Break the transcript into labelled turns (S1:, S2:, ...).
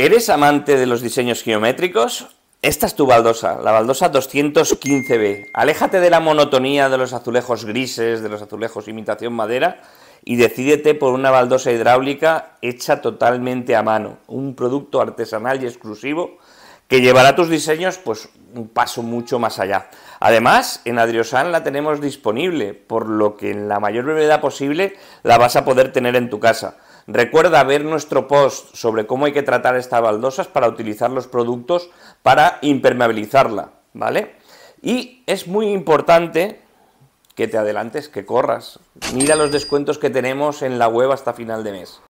S1: ¿Eres amante de los diseños geométricos? Esta es tu baldosa, la baldosa 215B. Aléjate de la monotonía de los azulejos grises, de los azulejos imitación madera y decídete por una baldosa hidráulica hecha totalmente a mano, un producto artesanal y exclusivo que llevará tus diseños pues un paso mucho más allá. Además, en Adriosan la tenemos disponible, por lo que en la mayor brevedad posible la vas a poder tener en tu casa. Recuerda ver nuestro post sobre cómo hay que tratar estas baldosas para utilizar los productos para impermeabilizarla, ¿vale? Y es muy importante que te adelantes, que corras. Mira los descuentos que tenemos en la web hasta final de mes.